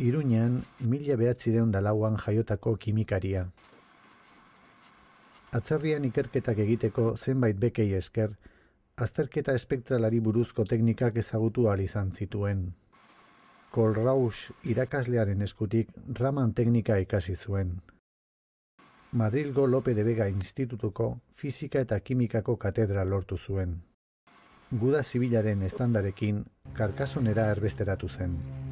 Iruñan, mila an dalauan jaiotako kimikaria. Atzarrian ikerketak egiteko zenbait bekei esker, azterketa espektralari buruzko teknikak ezagutu izan zituen. Kolraus irakaslearen eskutik raman teknika ikasi zuen. Madrilgo Lope de Vega Institutuko fizika eta kimikako katedra lortu zuen. Guda zibilaren estandarekin karkasonera erbesteratu zen.